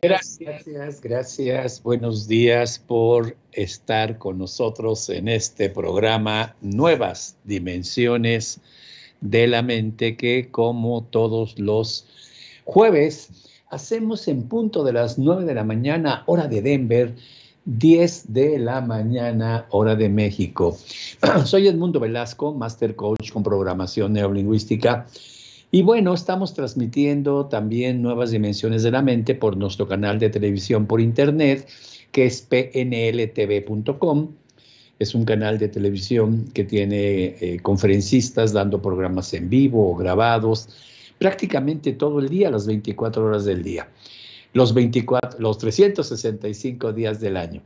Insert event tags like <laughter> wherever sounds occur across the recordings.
Gracias, gracias, Buenos días por estar con nosotros en este programa Nuevas Dimensiones de la Mente que como todos los jueves hacemos en punto de las 9 de la mañana hora de Denver. 10 de la mañana, hora de México. <clears throat> Soy Edmundo Velasco, Master Coach con programación neolingüística y bueno, estamos transmitiendo también Nuevas Dimensiones de la Mente por nuestro canal de televisión por internet, que es pnltv.com. Es un canal de televisión que tiene eh, conferencistas dando programas en vivo o grabados prácticamente todo el día, las 24 horas del día, los, 24, los 365 días del año.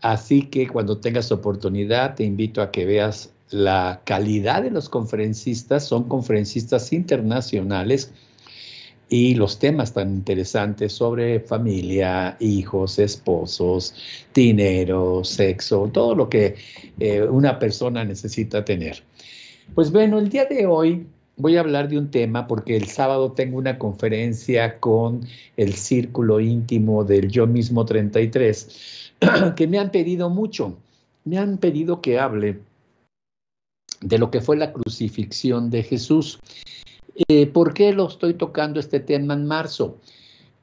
Así que cuando tengas oportunidad, te invito a que veas la calidad de los conferencistas, son conferencistas internacionales y los temas tan interesantes sobre familia, hijos, esposos, dinero, sexo, todo lo que eh, una persona necesita tener. Pues bueno, el día de hoy voy a hablar de un tema porque el sábado tengo una conferencia con el círculo íntimo del Yo mismo 33 <clears throat> que me han pedido mucho, me han pedido que hable de lo que fue la crucifixión de Jesús. Eh, ¿Por qué lo estoy tocando este tema en marzo?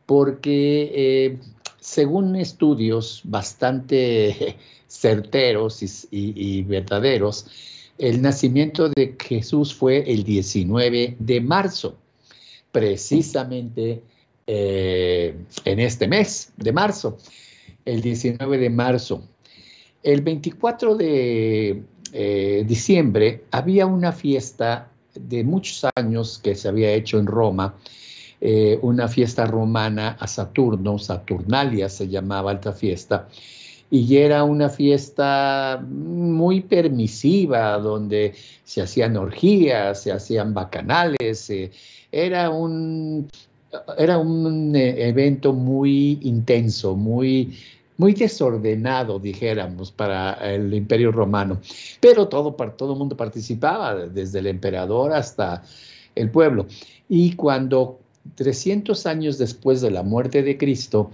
Porque eh, según estudios bastante <laughs> certeros y, verdaderos, el nacimiento de Jesús fue el 19 de marzo, precisamente eh, en este mes de marzo, el 19 de marzo. El 24 de eh, diciembre, había una fiesta de muchos años que se había hecho en Roma, eh, una fiesta romana a Saturno, Saturnalia se llamaba esta fiesta, y era una fiesta muy permisiva, donde se hacían orgías, se hacían bacanales, eh, era un, era un evento muy intenso, muy muy desordenado, dijéramos, para el imperio romano. Pero todo, todo el mundo participaba, desde el emperador hasta el pueblo. Y cuando 300 años después de la muerte de Cristo,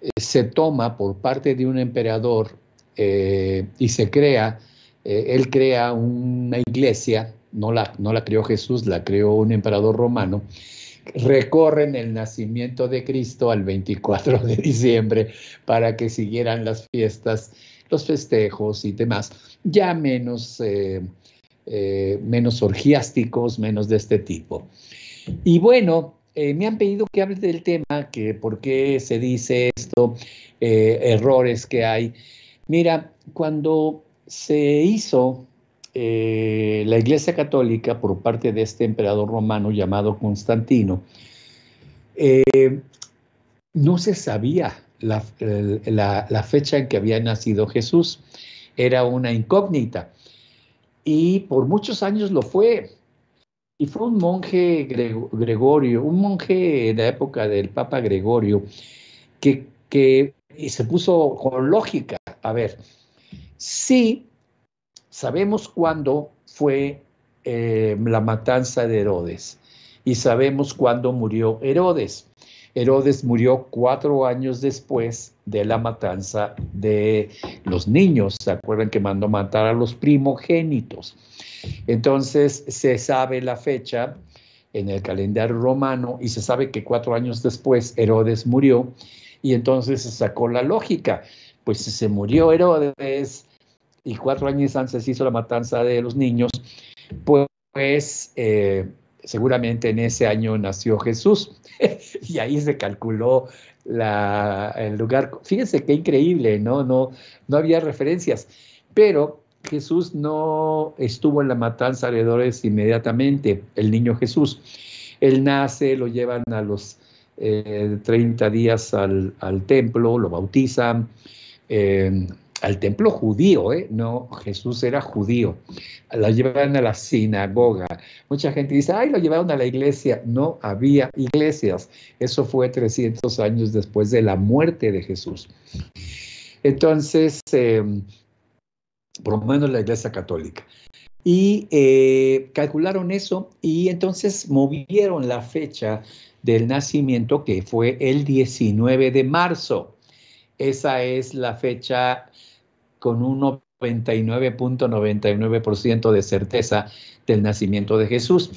eh, se toma por parte de un emperador eh, y se crea, eh, él crea una iglesia, no la, no la creó Jesús, la creó un emperador romano, recorren el nacimiento de Cristo al 24 de diciembre para que siguieran las fiestas, los festejos y demás, ya menos, eh, eh, menos orgiásticos, menos de este tipo. Y bueno, eh, me han pedido que hable del tema, que por qué se dice esto, errores que hay. Mira, cuando se hizo eh, la Iglesia Católica, por parte de este emperador romano llamado Constantino, eh, no se sabía la, fecha en que había nacido Jesús. Era una incógnita. Y por muchos años lo fue. Y fue un monje Gregorio, un monje en la época del Papa Gregorio, que, que se puso con lógica. A ver, sí Sabemos cuándo fue eh, la matanza de Herodes y sabemos cuándo murió Herodes. Herodes murió cuatro años después de la matanza de los niños. ¿Se acuerdan que mandó matar a los primogénitos? Entonces se sabe la fecha en el calendario romano y se sabe que cuatro años después Herodes murió y entonces se sacó la lógica. Pues si se murió Herodes, y cuatro años antes hizo la matanza de los niños, pues eh, seguramente en ese año nació Jesús <laughs> y ahí se calculó el lugar. Fíjense qué increíble, ¿no? No, no había referencias, pero Jesús no estuvo en la matanza de alrededores inmediatamente, el niño Jesús. Él nace, lo llevan a los 30 eh, días al, al templo, lo bautizan, eh, al templo judío, ¿eh? No, Jesús era judío. Lo llevaron a la sinagoga. Mucha gente dice, ay, lo llevaron a la iglesia. No había iglesias. Eso fue 300 años después de la muerte de Jesús. Entonces, em, por lo menos la iglesia católica. Y eh, calcularon eso y entonces movieron la fecha del nacimiento que fue el 19 de marzo. Esa es la fecha con un 99.99% de certeza del nacimiento de Jesús.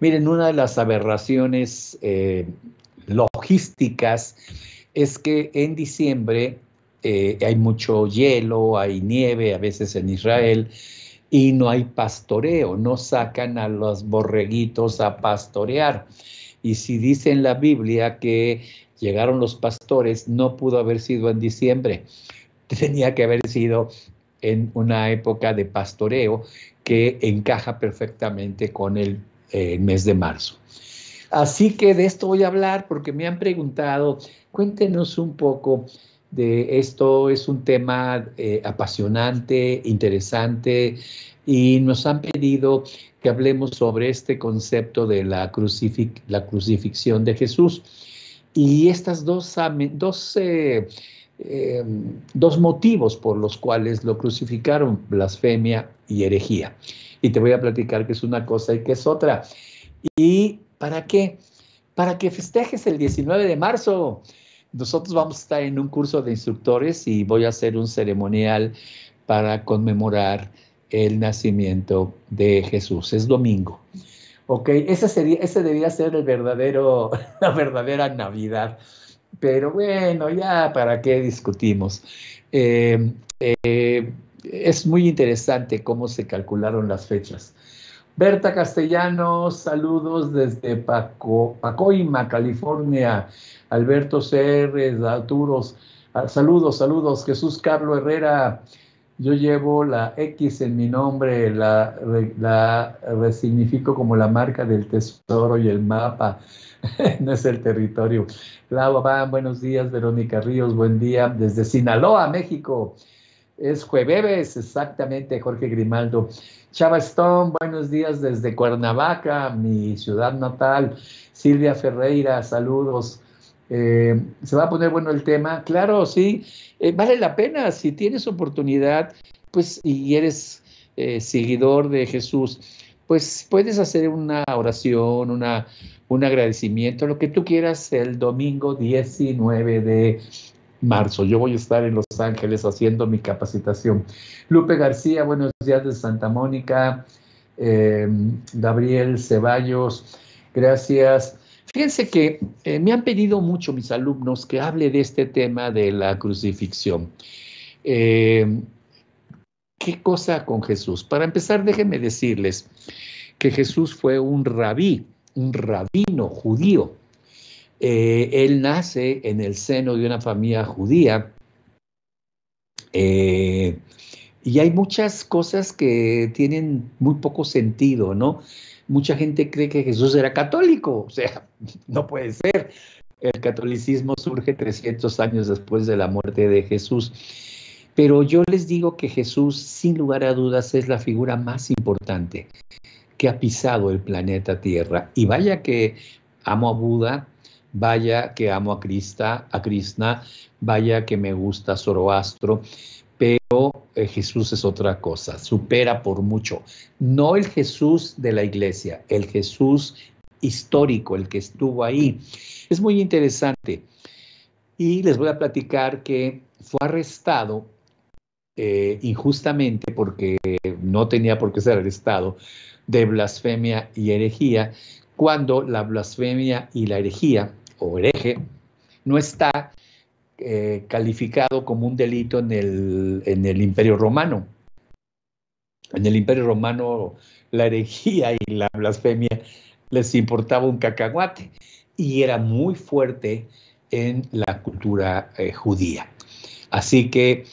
Miren, una de las aberraciones eh, logísticas es que en diciembre eh, hay mucho hielo, hay nieve, a veces en Israel, y no hay pastoreo, no sacan a los borreguitos a pastorear. Y si dice en la Biblia que llegaron los pastores, no pudo haber sido en diciembre, <laughs> tenía que haber sido en una época de pastoreo que encaja perfectamente con eh, el, mes de marzo. Así que de esto voy a hablar porque me han preguntado, cuéntenos un poco de esto, es un tema eh, apasionante, interesante, y nos han pedido que hablemos sobre este concepto de la, crucif la crucifixión de Jesús. Y estas dos, dos eh, eh, dos motivos por los cuales lo crucificaron, blasfemia y herejía. Y te voy a platicar que es una cosa y que es otra. ¿Y para qué? Para que festejes el 19 de marzo. Nosotros vamos a estar en un curso de instructores y voy a hacer un ceremonial para conmemorar el nacimiento de Jesús. Es domingo. Ok, ese, sería, ese debía ser el verdadero, <laughs> la verdadera Navidad. Pero bueno, ya para qué discutimos. Em, eh, es muy interesante cómo se calcularon las fechas. Berta Castellanos, saludos desde Paco, Pacoima, California. Alberto Serres, Arturos, ah, saludos, saludos. Jesús Carlos Herrera, yo llevo la X en mi nombre, la, la resignifico como la marca del tesoro y el mapa. <laughs> no es el territorio. Clau buenos días. Verónica Ríos, buen día. Desde Sinaloa, México. Es jueves, exactamente, Jorge Grimaldo. Chava Stone, buenos días desde Cuernavaca, mi ciudad natal. Silvia Ferreira, saludos. Eh, ¿Se va a poner bueno el tema? Claro, sí. Eh, vale la pena, si tienes oportunidad, pues, y eres eh, seguidor de Jesús, pues puedes hacer una oración, una un agradecimiento, lo que tú quieras, el domingo 19 de marzo. Yo voy a estar en Los Ángeles haciendo mi capacitación. Lupe García, buenos días de Santa Mónica. Em, Gabriel Ceballos, gracias. Fíjense que eh, me han pedido mucho mis alumnos que hable de este tema de la crucifixión. Em, ¿Qué cosa con Jesús? Para empezar, déjenme decirles que Jesús fue un rabí un rabino judío. Eh, él nace en el seno de una familia judía. Eh, y hay muchas cosas que tienen muy poco sentido, ¿no? Mucha gente cree que Jesús era católico, o sea, <laughs> no puede ser. El catolicismo surge 300 años después de la muerte de Jesús. Pero yo les digo que Jesús, sin lugar a dudas, es la figura más importante que ha pisado el planeta Tierra. Y vaya que amo a Buda, vaya que amo a a Krishna, vaya que me gusta Zoroastro, pero eh, Jesús es otra cosa, supera por mucho. No el Jesús de la iglesia, el Jesús histórico, el que estuvo ahí. Es muy interesante. Y les voy a platicar que fue arrestado eh, injustamente porque no tenía por qué ser arrestado de blasfemia y herejía, cuando la blasfemia y la herejía o hereje no está eh, calificado como un delito en el, Imperio Romano. En el Imperio Romano la herejía y la blasfemia les importaba un cacahuate y era muy fuerte en la cultura eh, judía. Así que,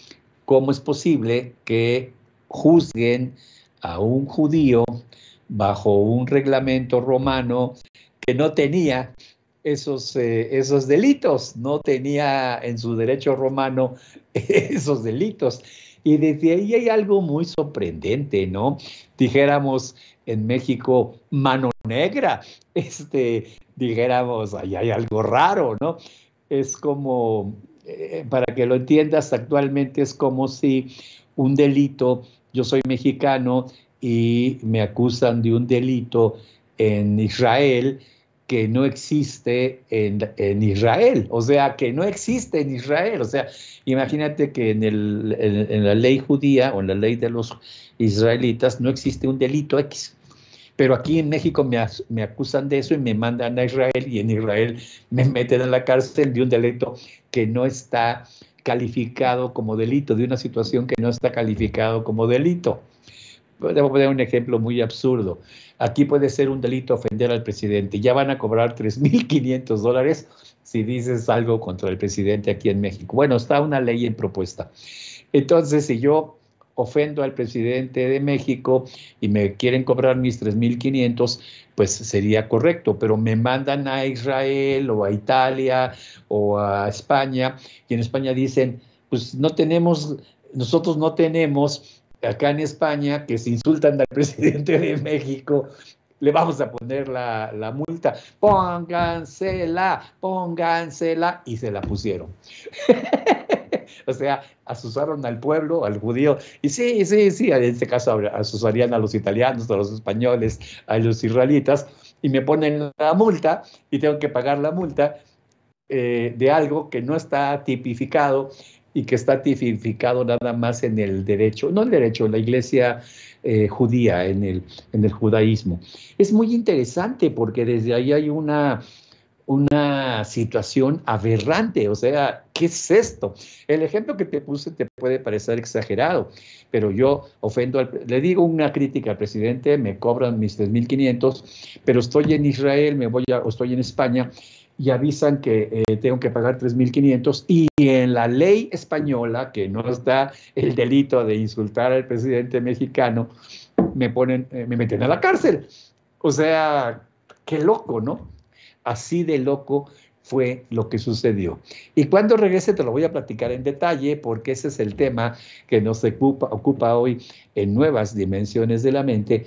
¿cómo es posible que juzguen a un judío bajo un reglamento romano que no tenía esos, eh, esos delitos, no tenía en su derecho romano <laughs> esos delitos. Y desde ahí hay algo muy sorprendente, ¿no? Dijéramos en México, mano negra, <laughs> este, dijéramos, ahí hay algo raro, ¿no? Es como, eh, para que lo entiendas actualmente, es como si un delito yo soy mexicano y me acusan de un delito en Israel que no existe en, Israel, o sea, que no existe en Israel, o sea, imagínate que en, en, la ley judía o en la ley de los israelitas no existe un delito X, pero aquí en México me, me acusan de eso y me mandan a Israel y en Israel me meten en la cárcel de un delito que no está calificado como delito, de una situación que no está calificado como delito. Debo poner un ejemplo muy absurdo. Aquí puede ser un delito ofender al presidente. Ya van a cobrar 3.500 dólares si dices algo contra el presidente aquí en México. Bueno, está una ley en propuesta. Entonces, si yo ofendo al presidente de México y me quieren cobrar mis 3.500, pues sería correcto, pero me mandan a Israel o a Italia o a España y en España dicen, pues no tenemos, nosotros no tenemos acá en España que se insultan al <laughs> presidente de México. Le vamos a poner la, la multa. Póngansela, póngansela. Y se la pusieron. <laughs> <laughs> o sea, asusaron al pueblo, al judío, y sí, sí, sí, en este caso asusarían a los italianos, a los españoles, a los israelitas, y me ponen la multa y tengo que pagar la multa eh, de algo que no está tipificado y que está tipificado nada más en el derecho, no el derecho, en la iglesia eh, judía, en el, en el judaísmo. Es muy interesante porque desde ahí hay una, una situación aberrante, o sea, ¿qué es esto? El ejemplo que te puse te puede parecer exagerado, pero yo ofendo, al, le digo una crítica al presidente, me cobran mis 3.500, pero estoy en Israel, me voy o estoy en España y avisan que eh, tengo que pagar 3.500 y en la ley española, que no está el delito de insultar al presidente mexicano, me ponen, eh, me meten a la cárcel. O sea, qué loco, ¿no? Así de loco fue lo que sucedió. Y cuando regrese te lo voy a platicar en detalle porque ese es el tema que nos ocupa, ocupa hoy en Nuevas Dimensiones de la Mente,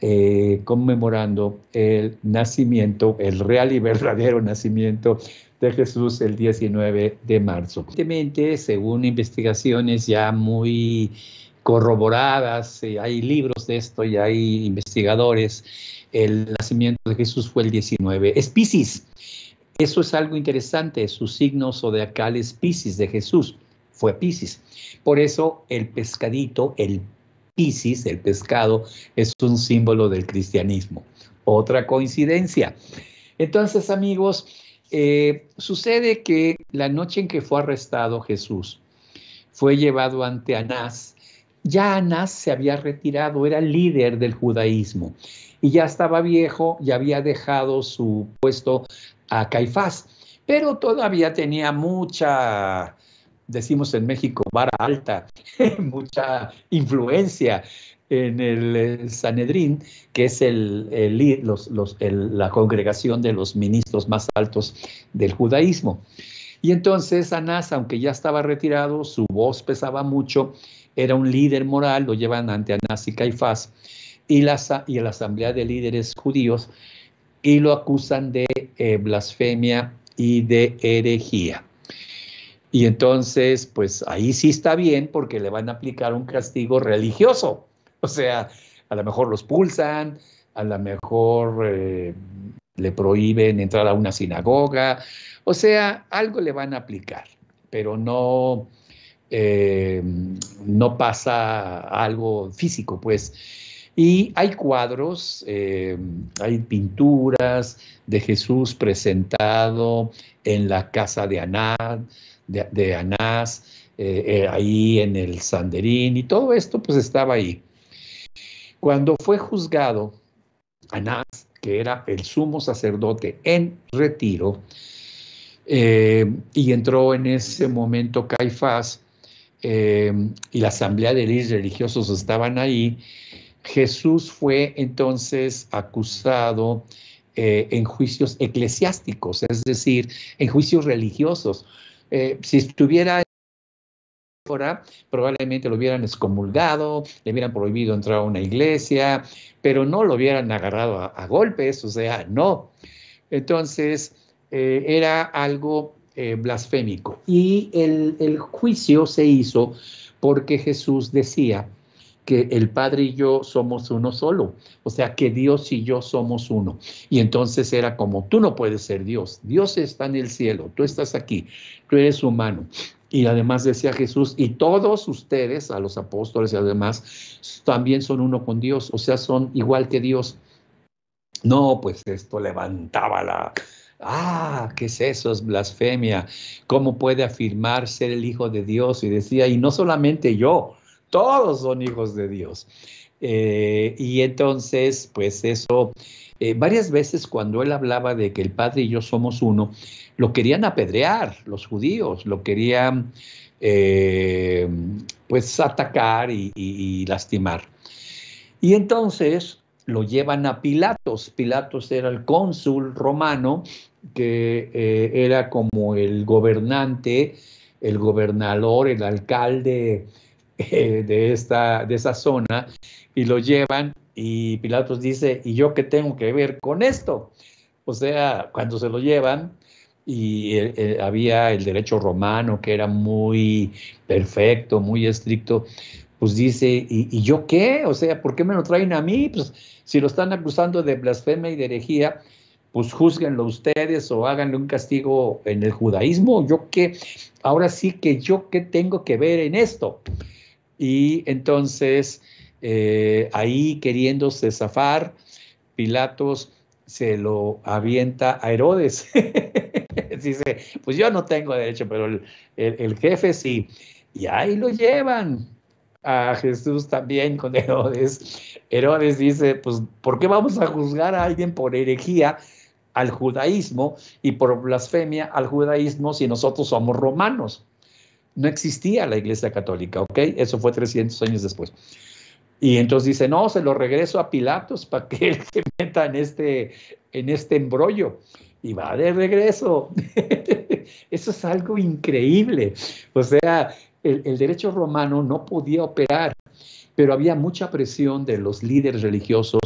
eh, conmemorando el nacimiento, el real y verdadero nacimiento de Jesús el 19 de marzo. Evidentemente, según investigaciones ya muy corroboradas, eh, hay libros de esto y hay investigadores, el nacimiento de Jesús fue el 19. Es eso es algo interesante, su signo zodiacal es Pisces de Jesús, fue Pisces. Por eso el pescadito, el Pisces, el pescado, es un símbolo del cristianismo. Otra coincidencia. Entonces, amigos, eh, sucede que la noche en que fue arrestado Jesús, fue llevado ante Anás. Ya Anás se había retirado, era líder del judaísmo y ya estaba viejo y había dejado su puesto a Caifás, pero todavía tenía mucha, decimos en México, vara alta, <laughs> mucha influencia en el eh, Sanedrín, que es el, la congregación de los ministros más altos del judaísmo. Y entonces Anás, aunque ya estaba retirado, su voz pesaba mucho, era un líder moral, lo llevan ante Anás y Caifás, y la, y la asamblea de líderes judíos y lo acusan de eh, blasfemia y de herejía. Y entonces, pues ahí sí está bien porque le van a aplicar un castigo religioso. O sea, a lo mejor los pulsan, a lo mejor eh, le prohíben entrar a una sinagoga, o sea, algo le van a aplicar, pero no, eh, no pasa algo físico, pues. Y hay cuadros, eh, hay pinturas de Jesús presentado en la casa de Anás, de, eh, eh, ahí en el Sanderín, y todo esto pues estaba ahí. Cuando fue juzgado, Anás, que era el sumo sacerdote en retiro, y entró en ese momento Caifás, y la asamblea de los religiosos estaban ahí, Jesús fue entonces acusado eh, en juicios eclesiásticos, es decir, en juicios religiosos. Eh, si estuviera ahora, probablemente lo hubieran excomulgado, le hubieran prohibido entrar a una iglesia, pero no lo hubieran agarrado a, golpes, o sea, no. Entonces, eh, era algo blasfémico. Y el, el juicio se hizo porque Jesús decía, que el Padre y yo somos uno solo, o sea, que Dios y yo somos uno. Y entonces era como, tú no puedes ser Dios, Dios está en el cielo, tú estás aquí, tú eres humano. Y además decía Jesús, y todos ustedes, a los apóstoles y además, también son uno con Dios, o sea, son igual que Dios. No, pues esto levantaba la, Ah, ¿qué es eso? Es blasfemia. ¿Cómo puede afirmar ser el Hijo de Dios? Y decía, y no solamente yo, todos son hijos de Dios. Eh, y entonces, pues eso, eh, varias veces cuando él hablaba de que el Padre y yo somos uno, lo querían apedrear los judíos, lo querían eh, pues atacar y, lastimar. Y entonces lo llevan a Pilatos. Pilatos era el cónsul romano, que era como el gobernante, el gobernador, el alcalde eh, de, esta, de esa zona y lo llevan y Pilatos dice, ¿y yo qué tengo que ver con esto? O sea, cuando se lo llevan y eh, eh, había el derecho romano que era muy perfecto, muy estricto, pues dice, ¿y, yo qué? O sea, ¿por qué me lo traen a mí? Pues si lo están acusando de blasfemia y de herejía, pues juzguenlo ustedes o háganle un castigo en el judaísmo. ¿Yo qué? Ahora sí que yo qué tengo que ver en esto. Y entonces, eh, ahí queriéndose zafar, Pilatos se lo avienta a Herodes. <laughs> Dice, pues yo no tengo derecho, pero el, jefe sí. Y ahí lo llevan a Jesús también con Herodes. Herodes dice, pues, ¿por qué vamos a juzgar a alguien por herejía al judaísmo y por blasfemia al judaísmo si nosotros somos romanos? no existía la Iglesia Católica, ¿ok? Eso fue 300 años después. Y entonces dice, no, se lo regreso a Pilatos para que él se meta en este, en este embrollo. Y va de regreso. <laughs> Eso es algo increíble. O sea, el, derecho romano no podía operar, pero había mucha presión de los líderes religiosos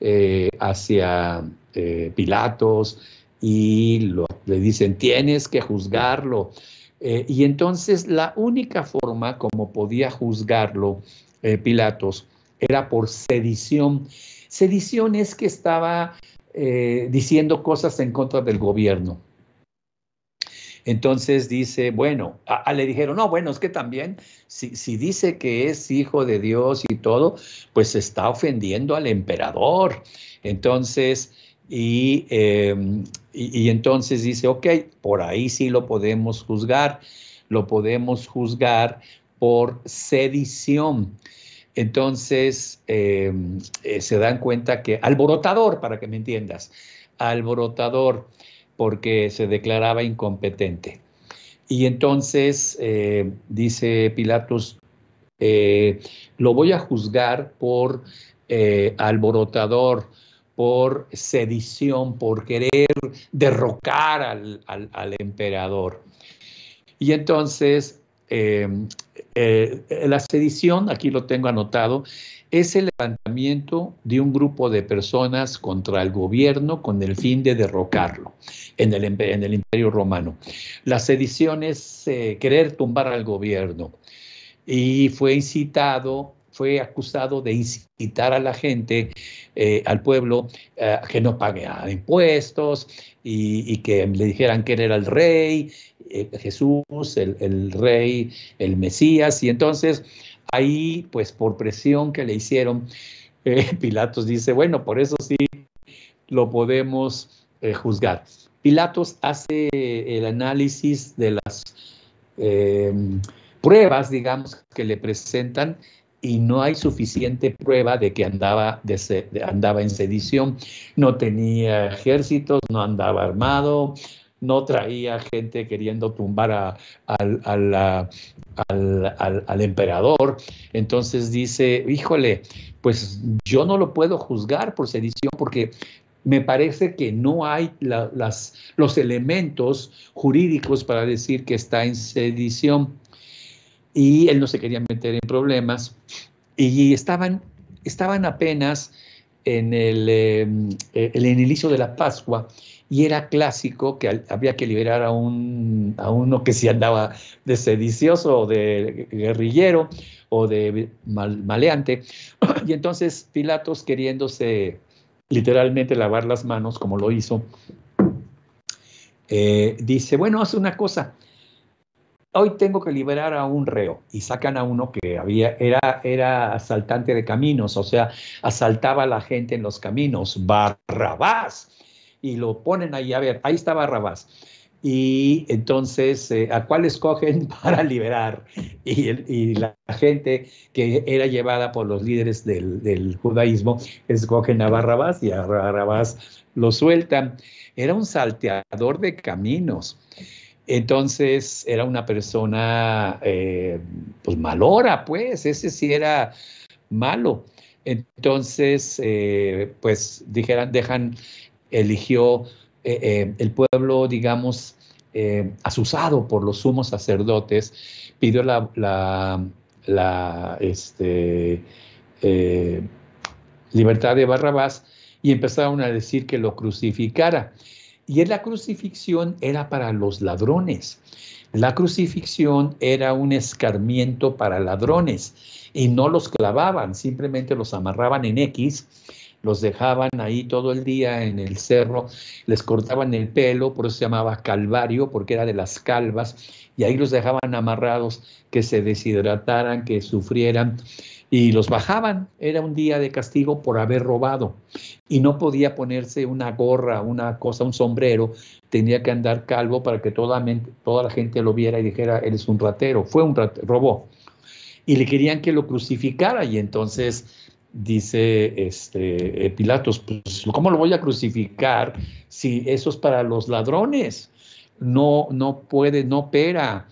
eh, hacia eh, Pilatos y lo, le dicen, tienes que juzgarlo. Eh, y entonces la única forma como podía juzgarlo eh, Pilatos era por sedición. Sedición es que estaba eh, diciendo cosas en contra del gobierno. Entonces dice, bueno, le dijeron, no, bueno, es que también si, dice que es hijo de Dios y todo, pues está ofendiendo al emperador. Entonces, y em, y, entonces dice, ok, por ahí sí lo podemos juzgar, lo podemos juzgar por sedición. Entonces eh, eh, se dan cuenta que alborotador, para que me entiendas, alborotador, porque se declaraba incompetente. Y entonces eh, dice Pilatos, lo voy a juzgar por alborotador, por sedición, por querer derrocar al, emperador. Y entonces, em, eh, la sedición, aquí lo tengo anotado, es el levantamiento de un grupo de personas contra el gobierno con el fin de derrocarlo en el, en el imperio romano. La sedición es eh, querer tumbar al gobierno y fue incitado fue acusado de incitar a la gente, eh, al pueblo, eh, que no pague impuestos y, que le dijeran que él era el rey, eh, Jesús, el, rey, el Mesías. Y entonces ahí, pues por presión que le hicieron, <laughs> Pilatos dice, bueno, por eso sí lo podemos juzgar. Pilatos hace el análisis de las pruebas, digamos, que le presentan y no hay suficiente prueba de que andaba, andaba en sedición. No tenía ejércitos, no andaba armado, no traía gente queriendo tumbar a, al, emperador. Entonces dice, híjole, pues yo no lo puedo juzgar por sedición porque me parece que no hay las, los elementos jurídicos para decir que está en sedición y él no se quería meter en problemas y estaban, estaban apenas en el, em, eh, inicio de la Pascua y era clásico que había que liberar a, un, a uno que si andaba de sedicioso o de guerrillero o de maleante. <clears throat> Y entonces Pilatos queriéndose literalmente lavar las manos como lo hizo, eh, dice, bueno, hace una cosa, hoy tengo que liberar a un reo y sacan a uno que había era era asaltante de caminos, o sea, asaltaba a la gente en los caminos, Barrabás y lo ponen ahí a ver, ahí está Barrabás. Y entonces, eh, ¿a cuál escogen <laughs> para liberar? Y, la gente que era llevada por los líderes del, del judaísmo, escogen a Barrabás y a Barrabás lo sueltan. Era un salteador de caminos. Entonces era una persona, eh, pues malora, pues, ese sí era malo. Entonces, eh, pues dijeron, dejan, eligió eh, el pueblo, digamos, asusado por los sumos sacerdotes, pidió la, este, libertad de Barrabás y empezaron a decir que lo crucificara. Y la crucifixión era para los ladrones. La crucifixión era un escarmiento para ladrones y no los clavaban, simplemente los amarraban en X, los dejaban ahí todo el día en el cerro, les cortaban el pelo, por eso se llamaba calvario, porque era de las calvas, y ahí los dejaban amarrados, que se deshidrataran, que sufrieran y los bajaban. Era un día de castigo por haber robado y no podía ponerse una gorra, una cosa, un sombrero. Tenía que andar calvo para que toda, toda la gente lo viera y dijera, él es un ratero, fue un ratero, robó. Y le querían que lo crucificara y entonces dice este, eh, Pilatos, pues, ¿cómo lo voy a crucificar si eso es para los ladrones? No, no puede, no opera.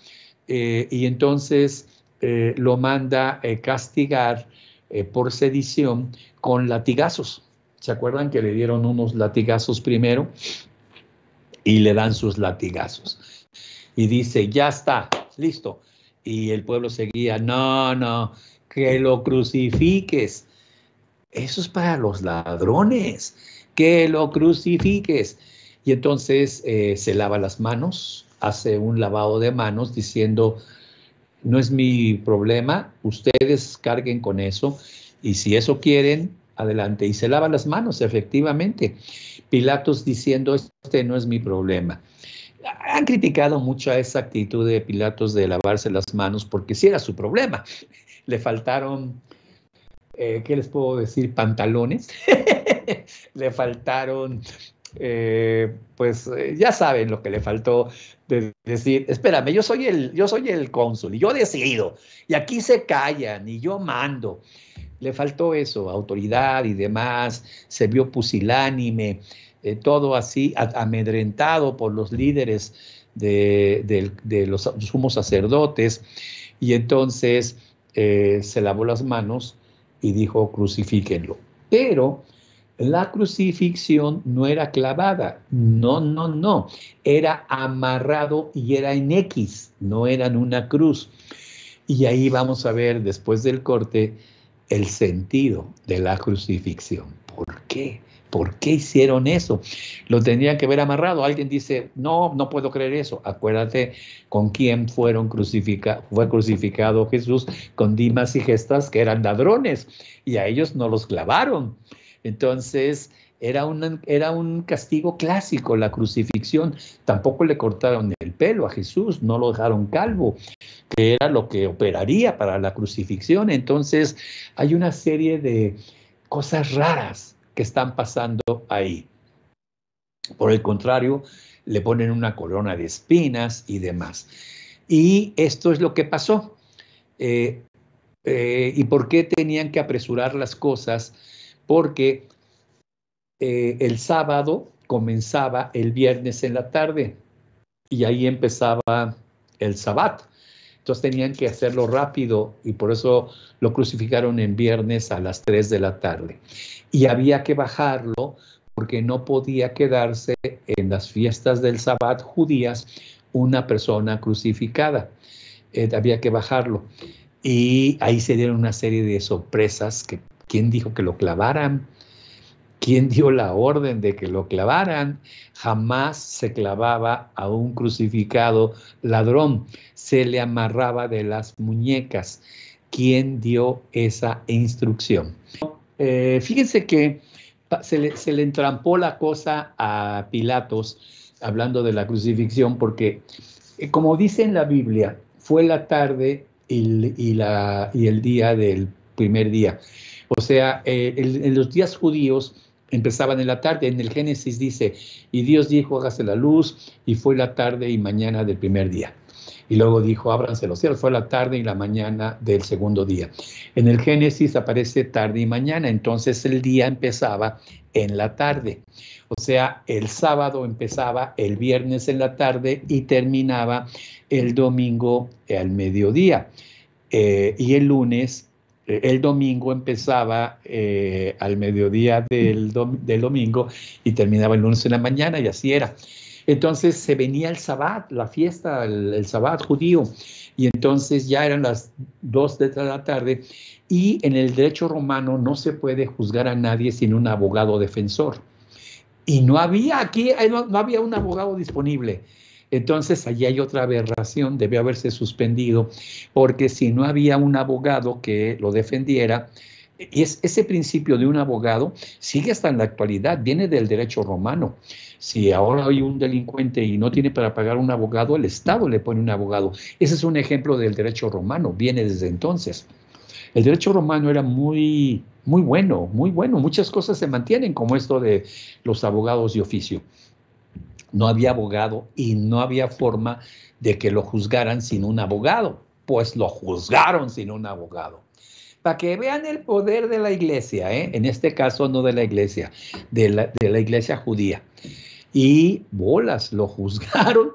Eh, y entonces eh, lo manda eh, castigar eh, por sedición con latigazos. ¿Se acuerdan que le dieron unos latigazos primero? Y le dan sus latigazos. Y dice, ya está, listo. Y el pueblo seguía, no, no, que lo crucifiques. Eso es para los ladrones, que lo crucifiques. Y entonces se lava las manos, hace un lavado de manos diciendo, no es mi problema, ustedes carguen con eso y si eso quieren, adelante. Y se lava las manos, efectivamente. Pilatos diciendo, este no es mi problema. Han criticado mucho a esa actitud de Pilatos de lavarse las manos porque si era su problema. <laughs> Le faltaron, eh, ¿qué les puedo decir? Pantalones. <laughs> Le faltaron eh, pues eh, ya saben lo que le faltó de decir, espérame, yo soy el, yo soy el cónsul y yo decido, y aquí se callan y yo mando. Le faltó eso, autoridad y demás, se vio pusilánime, eh, todo así, amedrentado por los líderes de, de los sumos sacerdotes, y entonces se lavó las manos y dijo, crucifíquenlo. Pero la crucifixión no era clavada, no, no, no, era amarrado y era en X, no era en una cruz. Y ahí vamos a ver después del corte el sentido de la crucifixión. ¿Por qué? ¿Por qué hicieron eso? Lo tendrían que ver amarrado. Alguien dice, no, no puedo creer eso. Acuérdate con quién fueron crucifica fue crucificado Jesús, con Dimas y Gestas, que eran ladrones, y a ellos no los clavaron. Entonces, era, un castigo clásico, la crucifixión. Tampoco le cortaron el pelo a Jesús, no lo dejaron calvo, que era lo que operaría para la crucifixión. Entonces, hay una serie de cosas raras que están pasando ahí. Por el contrario, le ponen una corona de espinas y demás. Y esto es lo que pasó. Eh, eh, ¿Y por qué tenían que apresurar las cosas? porque eh, el sábado comenzaba el viernes en la tarde y ahí empezaba el sabbat. Entonces tenían que hacerlo rápido y por eso lo crucificaron en viernes a las 3 de la tarde. Y había que bajarlo porque no podía quedarse en las fiestas del sabbat judías una persona crucificada. Eh, había que bajarlo. Y ahí se dieron una serie de sorpresas que ¿Quién dijo que lo clavaran? ¿Quién dio la orden de que lo clavaran? Jamás se clavaba a un crucificado ladrón, se le amarraba de las muñecas. ¿Quién dio esa instrucción? Eh, fíjense que se le, entrampó la cosa a Pilatos hablando de la crucifixión porque, eh, como dice en la Biblia, fue la tarde y el día del primer día. O sea, eh, en, los días judíos empezaban en la tarde. En el Génesis dice, y Dios dijo, hágase la luz, y fue la tarde y mañana del primer día. Y luego dijo, ábranse los cielos, fue la tarde y la mañana del segundo día. En el Génesis aparece tarde y mañana, entonces el día empezaba en la tarde. O sea, el sábado empezaba el viernes en la tarde y terminaba el domingo al mediodía. Eh, y el lunes eh, el domingo empezaba eh, al mediodía del, domingo y terminaba el lunes en la mañana y así era. Entonces se venía el sabbat, la fiesta, el, el sabbat judío, y entonces ya eran las 2 de la tarde y en el derecho romano no se puede juzgar a nadie sin un abogado defensor. Y no había aquí, no había un abogado disponible. Entonces allí hay otra aberración, debe haberse suspendido, porque si no había un abogado que lo defendiera, y es, ese principio de un abogado sigue hasta en la actualidad, viene del derecho romano. Si ahora hay un delincuente y no tiene para pagar un abogado, el Estado le pone un abogado. Ese es un ejemplo del derecho romano, viene desde entonces. El derecho romano era muy, muy bueno, muy bueno. Muchas cosas se mantienen, como esto de los abogados de oficio no había abogado y no había forma de que lo juzgaran sin un abogado, pues lo juzgaron sin un abogado. Para que vean el poder de la iglesia, ¿eh? en este caso no de la iglesia, de la, iglesia judía. Y bolas, lo juzgaron,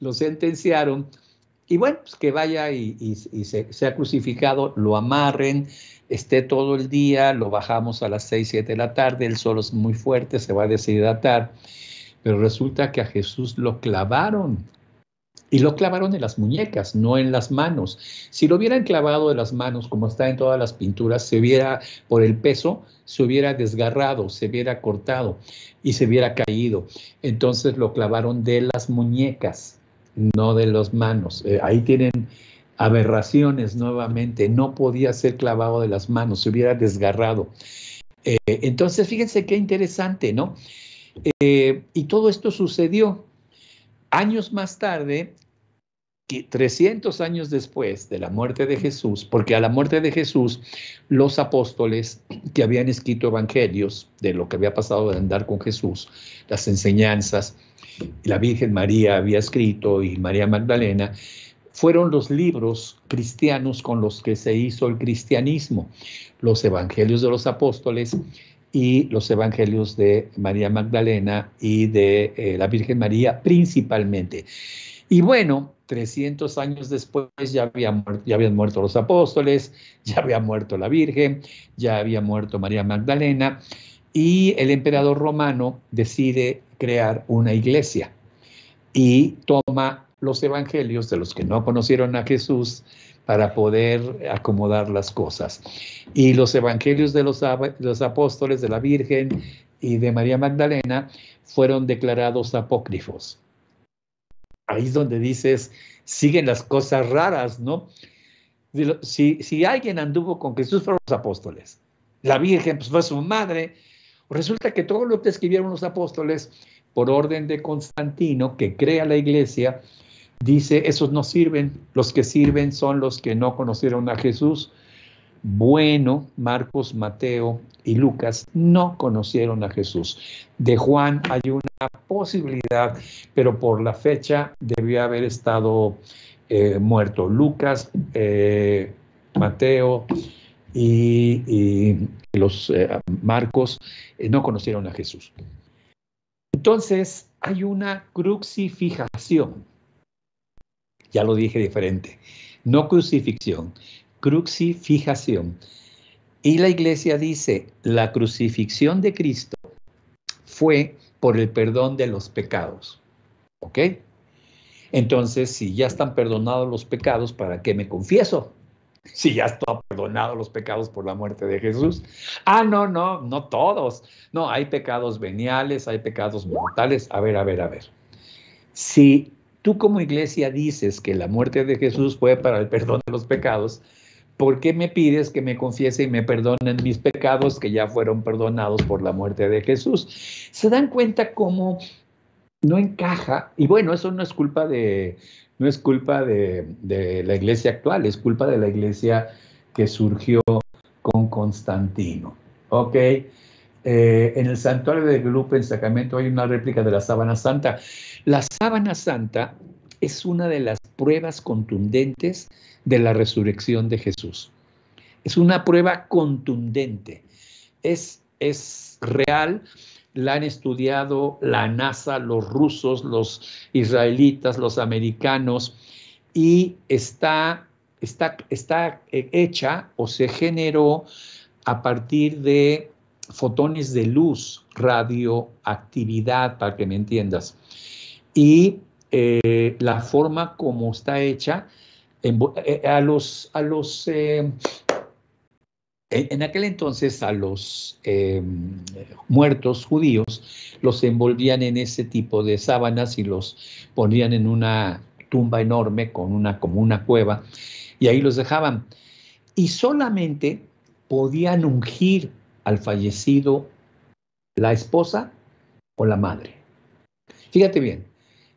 lo sentenciaron. Y bueno, pues que vaya y, se, sea crucificado, lo amarren, esté todo el día, lo bajamos a las 6, 7 de la tarde, el sol es muy fuerte, se va a deshidratar. Pero resulta que a Jesús lo clavaron. Y lo clavaron en las muñecas, no en las manos. Si lo hubieran clavado de las manos, como está en todas las pinturas, se hubiera, por el peso, se hubiera desgarrado, se hubiera cortado y se hubiera caído. Entonces lo clavaron de las muñecas, no de las manos. Eh, ahí tienen aberraciones nuevamente. No podía ser clavado de las manos, se hubiera desgarrado. Eh, entonces, fíjense qué interesante, ¿no? Eh, y todo esto sucedió años más tarde, que 300 años después de la muerte de Jesús, porque a la muerte de Jesús los apóstoles que habían escrito evangelios de lo que había pasado de andar con Jesús, las enseñanzas, la Virgen María había escrito y María Magdalena, fueron los libros cristianos con los que se hizo el cristianismo, los evangelios de los apóstoles y los evangelios de María Magdalena y de eh, la Virgen María principalmente. Y bueno, 300 años después ya, ya habían muerto los apóstoles, ya había muerto la Virgen, ya había muerto María Magdalena y el emperador romano decide crear una iglesia y toma los evangelios de los que no conocieron a Jesús para poder acomodar las cosas. Y los evangelios de los, apóstoles, de la Virgen y de María Magdalena fueron declarados apócrifos. Ahí es donde dices, siguen las cosas raras, ¿no? Si, si alguien anduvo con Jesús fueron los apóstoles. La Virgen pues, fue su madre. Resulta que todo lo que escribieron los apóstoles por orden de Constantino, que crea la iglesia, dice, esos no sirven, los que sirven son los que no conocieron a Jesús. Bueno, Marcos, Mateo y Lucas no conocieron a Jesús. De Juan hay una posibilidad, pero por la fecha debió haber estado eh, muerto. Lucas, eh, Mateo y, los eh, Marcos no conocieron a Jesús. Entonces hay una crucifijación ya lo dije diferente. No crucifixión, crucifijación. Y la iglesia dice, la crucifixión de Cristo fue por el perdón de los pecados. ¿Ok? Entonces, si ya están perdonados los pecados, ¿para qué me confieso? <laughs> Si ya están perdonados los pecados por la muerte de Jesús. Ah, no, no, no todos. No, hay pecados veniales, hay pecados mortales. A ver, a ver, a ver. Si tú como iglesia dices que la muerte de Jesús fue para el perdón de los pecados, ¿por qué me pides que me confiese y me perdonen mis pecados que ya fueron perdonados por la muerte de Jesús? ¿Se dan cuenta cómo no encaja? Y bueno, eso no es culpa de, no es culpa de, la iglesia actual, es culpa de la iglesia que surgió con Constantino. ¿Ok? Eh, en el santuario de grupo en Sacramento, hay una réplica de la sábana santa. La sábana santa es una de las pruebas contundentes de la resurrección de Jesús. Es una prueba contundente. Es, es real la han estudiado la NASA, los rusos, los israelitas, los americanos, y está, está, está eh, hecha o se generó a partir de fotones de luz, radioactividad, para que me entiendas. Y eh, la forma como está hecha, en, eh, eh, a los, a los en, aquel entonces a los em, muertos judíos los envolvían en ese tipo de sábanas y los ponían en una tumba enorme con una, como una cueva y ahí los dejaban. Y solamente podían ungir al fallecido la esposa o la madre. Fíjate bien,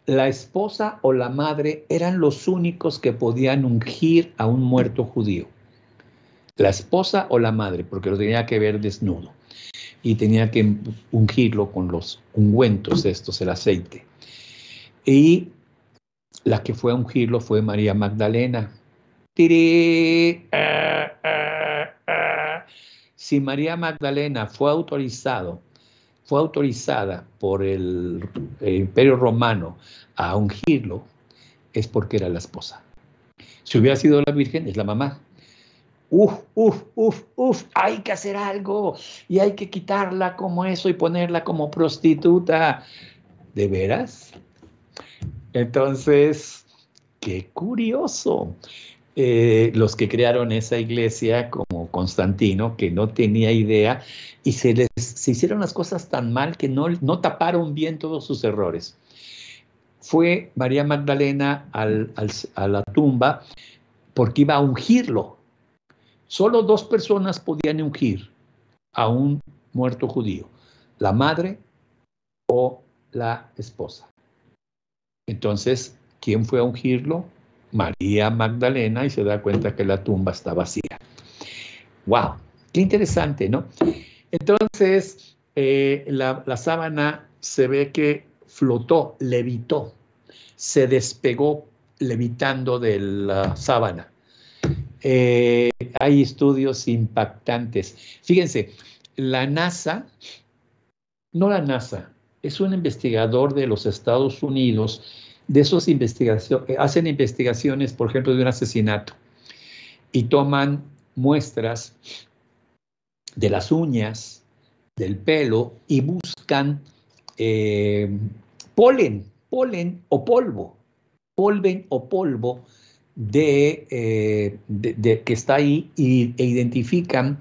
la esposa o la madre eran los únicos que podían ungir a un muerto judío. La esposa o la madre, porque lo tenía que ver desnudo y tenía que ungirlo con los ungüentos estos, el aceite. Y la que fue a ungirlo fue María Magdalena. ¡Tirí! Ah, si María Magdalena fue autorizado, fue autorizada por el, el eh, Imperio Romano a ungirlo, es porque era la esposa. Si hubiera sido la Virgen, es la mamá. Uf, uf, uf, uf, hay que hacer algo y hay que quitarla como eso y ponerla como prostituta. ¿De veras? Entonces, qué curioso. Eh, los que crearon esa iglesia, como Constantino, que no tenía idea, y se les se hicieron las cosas tan mal que no, no taparon bien todos sus errores. Fue María Magdalena a la tumba porque iba a ungirlo. Solo dos personas podían ungir a un muerto judío, la madre o la esposa. Entonces, ¿quién fue a ungirlo? María Magdalena y se da cuenta que la tumba está vacía. ¡Wow! Qué interesante, ¿no? Entonces, eh, la, sábana se ve que flotó, levitó, se despegó levitando de la sábana. Eh, hay estudios impactantes. Fíjense, la NASA, no la NASA, es un investigador de los Estados Unidos de esos investigaciones, eh, hacen investigaciones, por ejemplo, de un asesinato y toman muestras de las uñas, del pelo y buscan eh, polen, polen o polvo, polven o polvo de, eh, que está ahí y, e identifican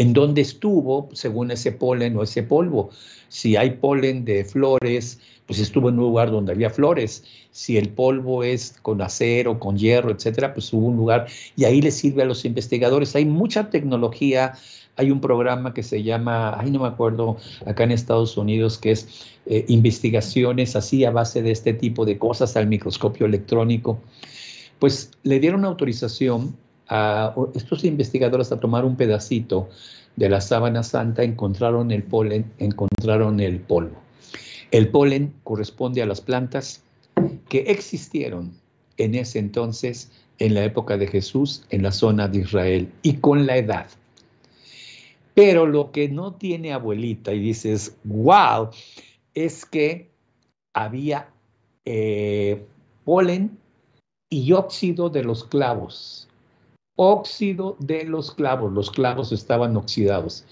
en dónde estuvo según ese polen o ese polvo. Si hay polen de flores, pues estuvo en un lugar donde había flores. Si el polvo es con acero, con hierro, etcétera, pues hubo un lugar y ahí le sirve a los investigadores. Hay mucha tecnología hay un programa que se llama, ay no me acuerdo, acá en Estados Unidos, que es eh, investigaciones así a base de este tipo de cosas al microscopio electrónico. Pues le dieron autorización estos investigadores a tomar un pedacito de la sábana santa, encontraron el polen, encontraron el polvo. El polen corresponde a las plantas que existieron en ese entonces, en la época de Jesús, en la zona de Israel y con la edad. Pero lo que no tiene abuelita y dices, wow, es que había eh, polen y óxido de los clavos óxido de los clavos. Los clavos estaban oxidados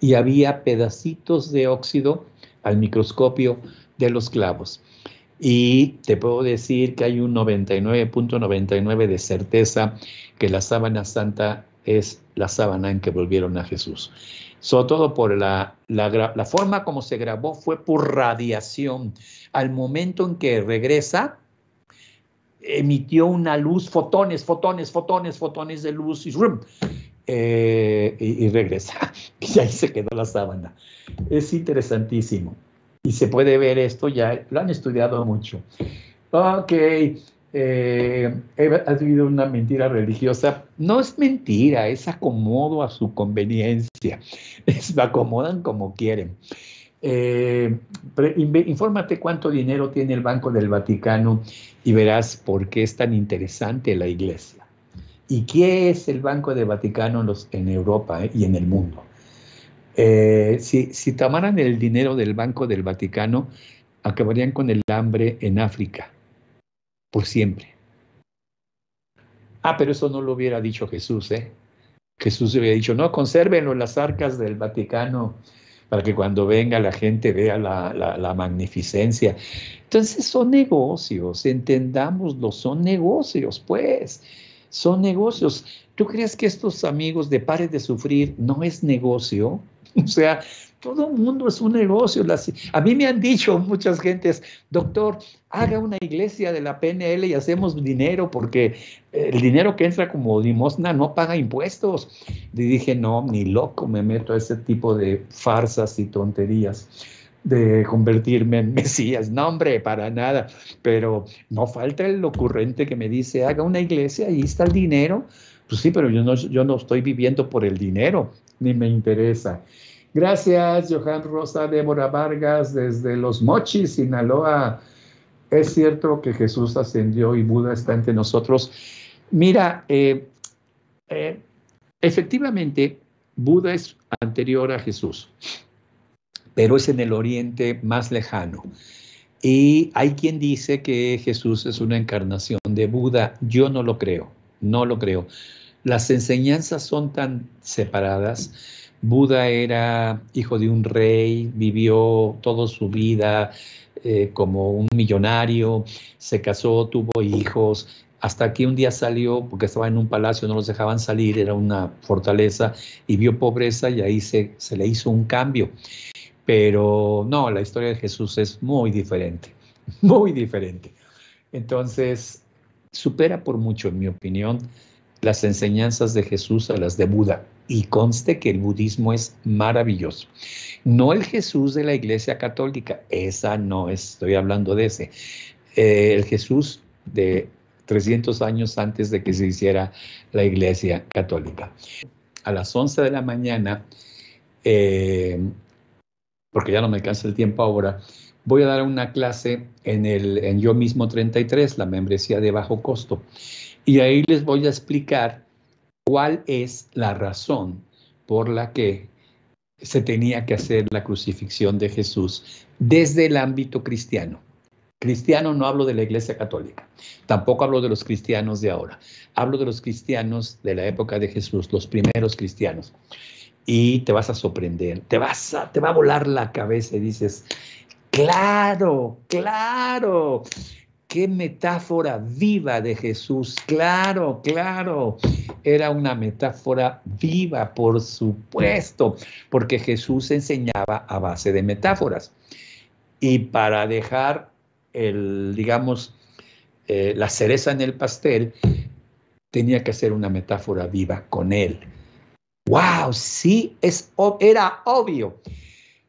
y había pedacitos de óxido al microscopio de los clavos. Y te puedo decir que hay un 99.99 de certeza que la sábana santa es la sábana en que volvieron a Jesús. Sobre todo por la, la forma como se grabó fue por radiación. Al momento en que regresa, emitió una luz, fotones, fotones, fotones, fotones de luz y, eh, regresa. <laughs> Y ahí se quedó la sábana. Es interesantísimo. Y se puede ver esto, ya lo han estudiado mucho. Ok, eh, ha vivido una mentira religiosa. No es mentira, es acomodo a su conveniencia. <laughs> Es, acomodan como quieren. Eh, infórmate cuánto dinero tiene el Banco del Vaticano y verás por qué es tan interesante la iglesia. ¿Y qué es el Banco del Vaticano en, Europa eh, y en el mundo? Eh, si, tomaran el dinero del Banco del Vaticano, acabarían con el hambre en África, por siempre. Ah, pero eso no lo hubiera dicho Jesús, ¿eh? Jesús hubiera dicho, no, consérvenlo en las arcas del Vaticano para que cuando venga la gente vea la, magnificencia. Entonces son negocios, entendámoslo, son negocios, pues, son negocios. ¿Tú crees que estos amigos de Pares de Sufrir no es negocio? <laughs> O sea, todo el mundo es un negocio. a mí me han dicho muchas gentes, doctor, haga una iglesia de la PNL y hacemos dinero porque eh, el dinero que entra como limosna no paga impuestos. Y dije, no, ni loco me meto a ese tipo de farsas y tonterías de convertirme en <laughs> Mesías. No, hombre, para nada. Pero no falta el ocurrente que me dice, haga una iglesia, ahí está el dinero. Pues sí, pero yo yo no estoy viviendo por el dinero, ni me interesa. Gracias, Johan Rosa Débora Vargas, desde Los Mochis, Sinaloa. Es cierto que Jesús ascendió y Buda está entre nosotros. Mira, eh, eh, efectivamente, Buda es anterior a Jesús, pero es en el oriente más lejano. Y hay quien dice que Jesús es una encarnación de Buda. Yo no lo creo, no lo creo. Las enseñanzas son tan separadas. Buda era hijo de un rey, vivió toda su vida eh, como un millonario, se casó, tuvo hijos, hasta que un día salió, porque estaba en un palacio, no los dejaban salir, era una fortaleza, y vio pobreza y ahí se le hizo un cambio. Pero no, la historia de Jesús es muy diferente, <laughs> muy diferente. Entonces, supera por mucho, en mi opinión, las enseñanzas de Jesús a las de Buda. Y conste que el budismo es maravilloso. No el Jesús de la Iglesia Católica, esa no estoy hablando de ese. Eh, el Jesús de 300 años antes de que se hiciera la Iglesia Católica. A las 11 de la mañana, eh, porque ya no me alcanza el tiempo ahora, voy a dar una clase en, el, en Yo mismo 33, la membresía de bajo costo. Y ahí les voy a explicar cuál es la razón por la que se tenía que hacer la crucifixión de Jesús desde el ámbito cristiano. Cristiano no hablo de la Iglesia Católica, tampoco hablo de los cristianos de ahora, hablo de los cristianos de la época de Jesús, los primeros cristianos. Y te vas a sorprender, te, vas a, te va a volar la cabeza y dices, claro, claro, Qué metáfora viva de Jesús. Claro, claro. Era una metáfora viva, por supuesto, porque Jesús enseñaba a base de metáforas. Y para dejar el, digamos, eh, la cereza en el pastel, tenía que hacer una metáfora viva con él. ¡Wow! Sí, es, era obvio.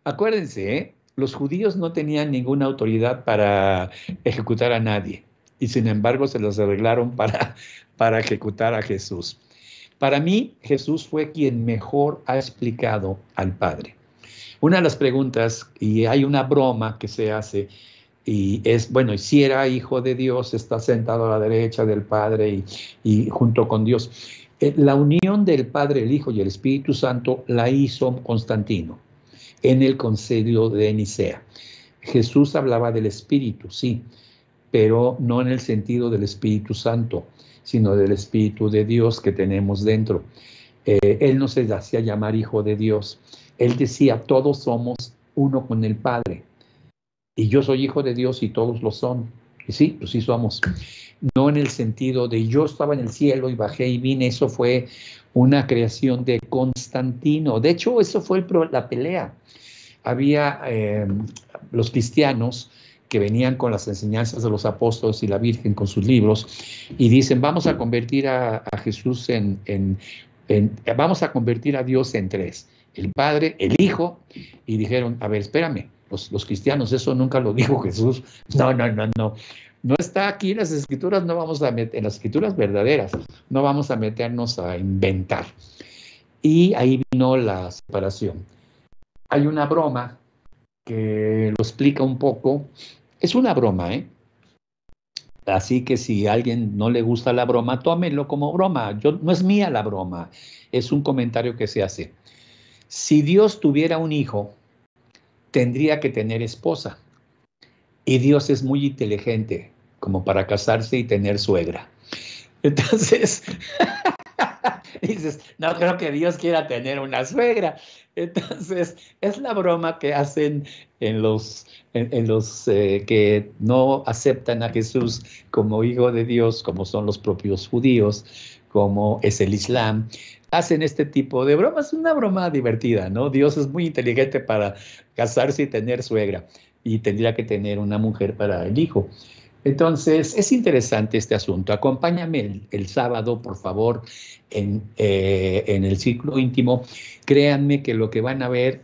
Acuérdense, ¿eh? Los judíos no tenían ninguna autoridad para ejecutar a nadie y sin embargo se los arreglaron <laughs> para, ejecutar a Jesús. Para mí, Jesús fue quien mejor ha explicado al Padre. Una de las preguntas, y hay una broma que se hace, y es, bueno, si era hijo de Dios, está sentado a la derecha del Padre y, y junto con Dios. Eh, la unión del Padre, el Hijo y el Espíritu Santo la hizo Constantino en el concilio de Nicea. Jesús hablaba del Espíritu, sí, pero no en el sentido del Espíritu Santo, sino del Espíritu de Dios que tenemos dentro. Eh, él no se hacía llamar Hijo de Dios. Él decía, todos somos uno con el Padre. Y yo soy Hijo de Dios y todos lo son sí, pues sí vamos No en el sentido de yo estaba en el cielo y bajé y vine, eso fue una creación de Constantino. De hecho, eso fue la pelea. Había eh, los cristianos que venían con las enseñanzas de los apóstoles y la Virgen con sus libros y dicen, vamos a convertir a, Jesús en, vamos a convertir a Dios en tres, el Padre, el Hijo, y dijeron, a ver, espérame, los, cristianos, eso nunca lo dijo <laughs> Jesús. No, no, no, no. No está aquí en las escrituras, no vamos a meter, en las escrituras verdaderas, no vamos a meternos a inventar. Y ahí vino la separación. Hay una broma que lo explica un poco. Es una broma, ¿eh? Así que si a alguien no le gusta la broma, tómenlo como broma. Yo, no es mía la broma, es un comentario que se hace. Si Dios tuviera un hijo, tendría que tener esposa. Y Dios es muy inteligente como para casarse y tener suegra. <laughs> Entonces, <laughs> dices, no creo que Dios quiera tener una suegra. Entonces, es la broma que hacen en los, eh, que no aceptan a Jesús como hijo de Dios, como son los propios judíos, como es el Islam, hacen este tipo de bromas. una broma divertida, ¿no? Dios es muy inteligente para casarse y tener suegra y tendría que tener una mujer para el hijo. Entonces, es interesante este asunto. Acompáñame el, sábado, por favor, en, eh, en el ciclo íntimo. Créanme que lo que van a ver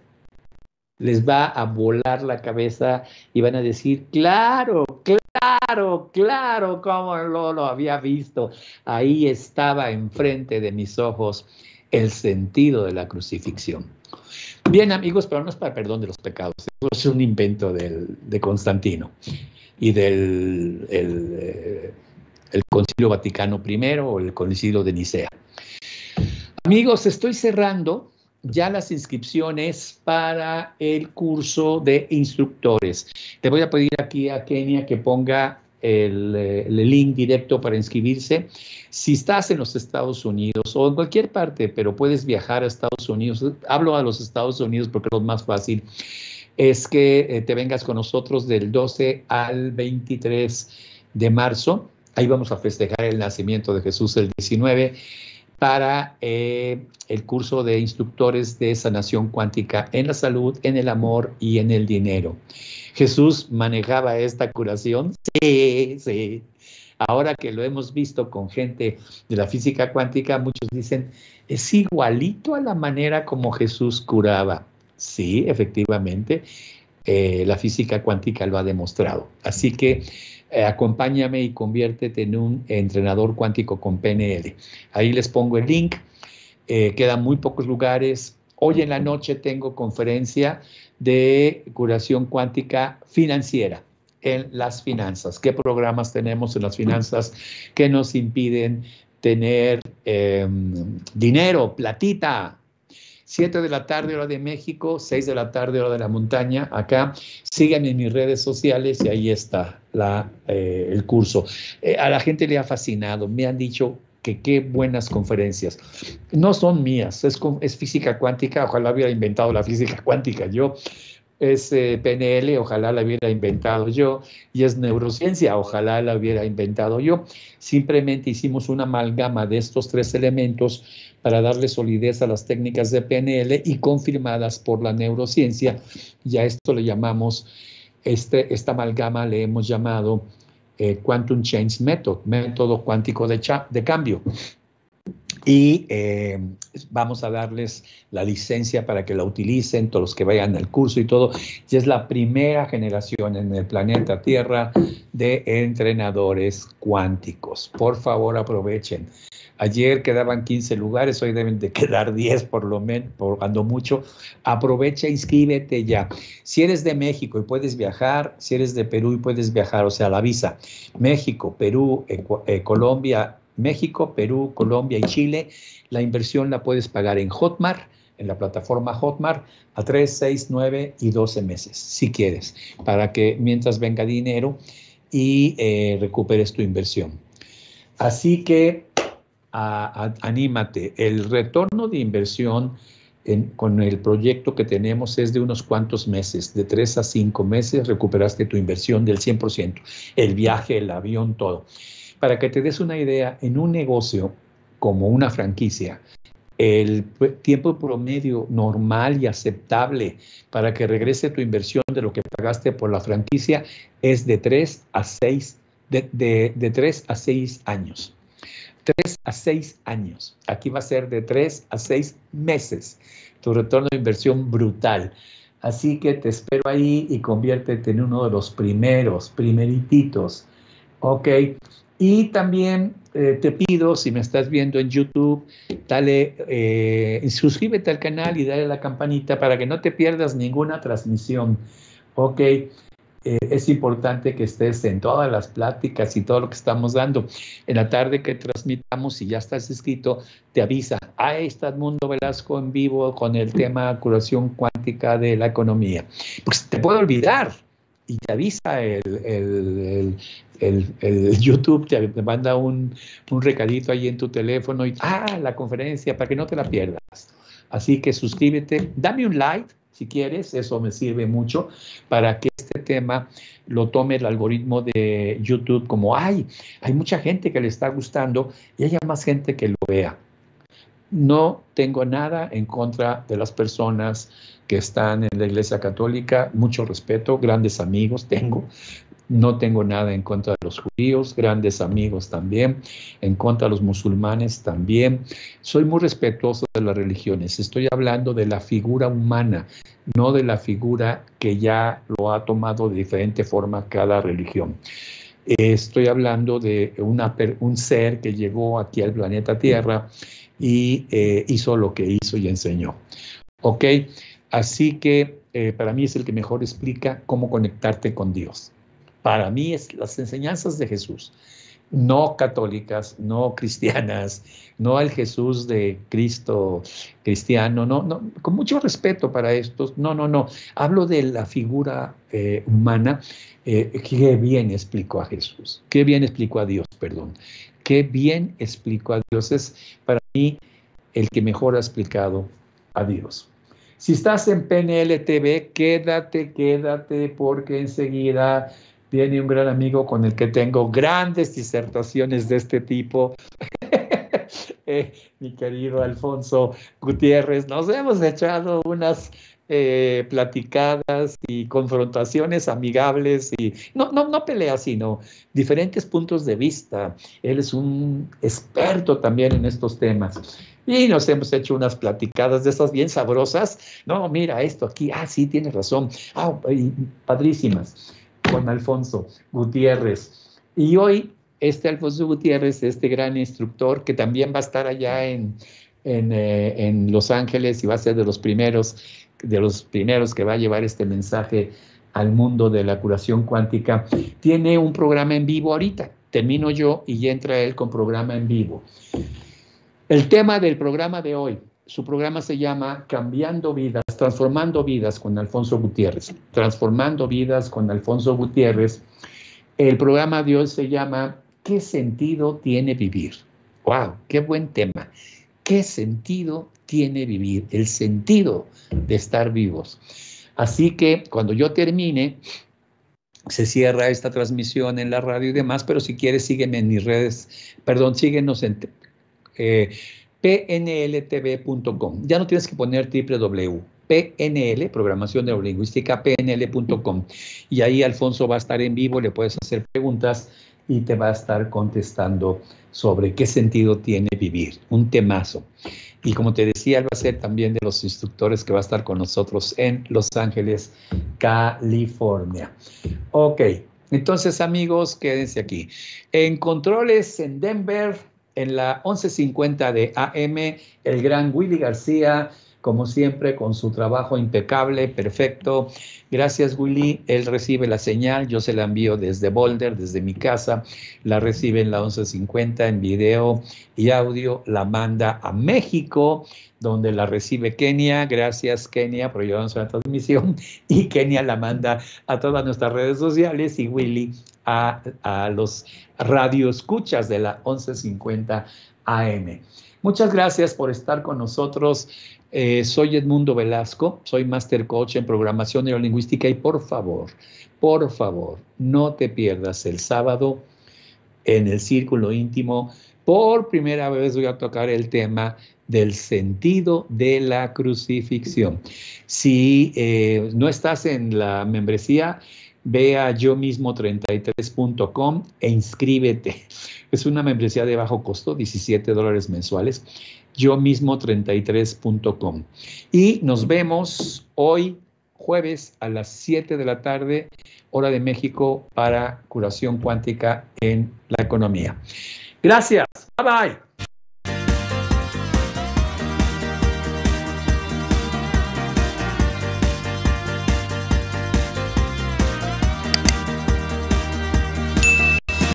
les va a volar la cabeza y van a decir, claro, claro, claro, como no lo había visto. Ahí estaba enfrente de mis ojos el sentido de la crucifixión. Bien, amigos, pero no es para perdón de los pecados, es un invento de Constantino y del eh, el, Concilio Vaticano I o el Concilio de Nicea. Amigos, estoy cerrando ya las inscripciones para el curso de instructores. Te voy a pedir aquí a Kenia que ponga eh, el, link directo para inscribirse. Si estás en los Estados Unidos o en cualquier parte, pero puedes viajar a Estados Unidos, hablo a los Estados Unidos porque lo más fácil, es que eh, te vengas con nosotros del 12 al 23 de marzo. Ahí vamos a festejar el nacimiento de Jesús el 19 para eh, el curso de instructores de sanación cuántica en la salud, en el amor y en el dinero. Jesús manejaba esta curación. Sí, sí. Ahora que lo hemos visto con gente de la física cuántica, muchos dicen, es igualito a la manera como Jesús curaba. Sí, efectivamente. Eh, la física cuántica lo ha demostrado. Así que eh, acompáñame y conviértete en un entrenador cuántico con PNL. Ahí les pongo el link. Eh, quedan muy pocos lugares. Hoy en la noche tengo conferencia de curación cuántica financiera en las finanzas. ¿Qué programas tenemos en las finanzas que nos impiden tener em, dinero, platita, 7 de la tarde, hora de México, 6 de la tarde, hora de la montaña, acá. Síganme en mis redes sociales y ahí está eh, el curso. Eh, a la gente le ha fascinado, me han dicho que qué buenas conferencias. No son mías, es, es física cuántica, ojalá hubiera inventado la física cuántica yo, es PNL, ojalá la hubiera inventado yo, y es neurociencia, ojalá la hubiera inventado yo. Simplemente hicimos una amalgama de estos tres elementos para darle solidez a las técnicas de PNL y confirmadas por la neurociencia, y a esto le llamamos, este, esta amalgama le hemos llamado eh, Quantum Change Method, método cuántico de, de cambio y eh, vamos a darles la licencia para que la utilicen, todos los que vayan al curso y todo. Y es la primera generación en el planeta Tierra de entrenadores cuánticos. Por favor, aprovechen. Ayer quedaban 15 lugares, hoy deben de <laughs> quedar 10 por lo menos, por cuando mucho. Aprovecha, inscríbete ya. Si eres de México y puedes viajar, si eres de Perú y puedes viajar, o sea, la visa. México, Perú, eh, Colombia, México, Perú, Colombia y Chile. La inversión la puedes pagar en Hotmart, en la plataforma Hotmart, a 3, 6, 9 y 12 meses, si quieres, para que mientras venga dinero y eh, recuperes tu inversión. Así que anímate, el retorno de inversión con el proyecto que tenemos es de unos cuantos meses, de tres a cinco meses recuperaste tu inversión del 100%, el viaje, el avión, todo. Para que te des una idea, en un negocio como una franquicia, el tiempo promedio normal y aceptable para que regrese tu inversión de lo que pagaste por la franquicia es de 3 a 6, de, a años. 3 a 6 años. Aquí va a ser de 3 a 6 meses tu retorno de inversión brutal. Así que te espero ahí y conviértete en uno de los primeros, primerititos. Ok, y también eh, te pido, si me estás viendo en YouTube, dale, eh, suscríbete al canal y dale a la campanita para que no te pierdas ninguna transmisión. Ok, eh, es importante que estés en todas las pláticas y todo lo que estamos dando. En la tarde que transmitamos, si ya estás inscrito, te avisa. Ahí está Mundo Velasco en vivo con el tema curación cuántica de la economía. Pues te puedo olvidar, y te avisa el, el, <laughs> YouTube te manda un, un recadito ahí en tu teléfono y, ah, la conferencia, para que no te la pierdas. Así que suscríbete, dame un like si quieres, eso me sirve mucho para que este tema lo tome el algoritmo de YouTube como, hay. hay mucha gente que le está gustando y haya más gente que lo vea. No tengo nada en contra de las personas que están en la Iglesia Católica, mucho respeto, grandes amigos tengo, no tengo nada en contra de los judíos, grandes amigos también, en contra de los musulmanes también. Soy muy respetuoso de las religiones. Estoy hablando de la figura humana, no de la figura que ya lo ha tomado de diferente forma cada religión. Estoy hablando de un ser que llegó aquí al planeta Tierra y eh, hizo lo que hizo y enseñó. ¿Ok? Así que eh, para mí es el que mejor explica cómo conectarte con Dios para mí es las enseñanzas de Jesús, no católicas, no <laughs> cristianas, no al Jesús de Cristo cristiano, no, no, con mucho respeto para estos, no, no, no, hablo de la figura eh, humana, eh, que bien explicó a Jesús, qué bien explicó a Dios, perdón, qué bien explicó a Dios, es para mí el que mejor ha explicado a Dios. Si estás en PNL TV, quédate, quédate, porque enseguida viene un gran amigo con el que tengo grandes disertaciones de este tipo. <laughs> Eh, mi querido Alfonso Gutiérrez, nos hemos echado unas eh, platicadas y confrontaciones amigables y no, no, no peleas, sino diferentes puntos de vista. Él es un experto también en estos temas. Y nos hemos hecho unas platicadas de esas bien sabrosas. No, mira esto aquí, ah, sí, tienes razón, ah, padrísimas con Alfonso Gutiérrez. Y hoy este Alfonso Gutiérrez, este gran instructor que también va a estar allá en, en, eh, en, Los Ángeles y va a ser de los primeros, de los primeros que va a llevar este mensaje al mundo de la curación cuántica, tiene un programa en vivo ahorita. Termino yo y entra él con programa en vivo. El tema del programa de hoy, su programa se llama Cambiando vidas, transformando vidas con Alfonso Gutiérrez. Transformando vidas con Alfonso Gutiérrez. El programa de hoy se llama ¿Qué sentido tiene vivir? ¡Wow! ¡Qué buen tema! ¿Qué sentido tiene vivir? El sentido de estar vivos. Así que cuando yo termine, se cierra esta transmisión en la radio y demás, pero si quieres sígueme en mis redes, perdón, síguenos en eh, pnltv.com. Ya no tienes que poner www. PNL, programación neurolingüística, pnl.com. Y ahí Alfonso va a estar en vivo, le puedes hacer preguntas y te va a estar contestando sobre qué sentido tiene vivir. Un temazo. Y como te decía, él va a ser también de los instructores que va a estar con nosotros en Los Ángeles, California. Ok, entonces amigos, quédense aquí. En controles en Denver, en la 11.50 de AM, el gran Willy García, como siempre, con su trabajo impecable, perfecto. Gracias, Willy. Él recibe la señal, yo se la envío desde Boulder, desde mi casa. La recibe en la 11.50 en video y audio, la manda a México donde la recibe Kenia. Gracias Kenia por ayudarnos a la transmisión. <laughs> Y Kenia la manda a todas nuestras redes sociales y Willy a, los radioescuchas de la 1150 AM. Muchas gracias por estar con nosotros. Eh, soy Edmundo Velasco, soy Master Coach en Programación Neurolingüística y por favor, por favor, no te pierdas el sábado en el Círculo Íntimo. Por primera vez voy a tocar el tema del sentido de la crucifixión. Si eh, no estás en la membresía, ve a yo mismo 33.com e inscríbete. Es una membresía de bajo costo, 17 dólares mensuales, yo mismo 33.com. Y nos vemos hoy jueves a las 7 de la tarde, hora de México, para curación cuántica en la economía. Gracias. Bye bye.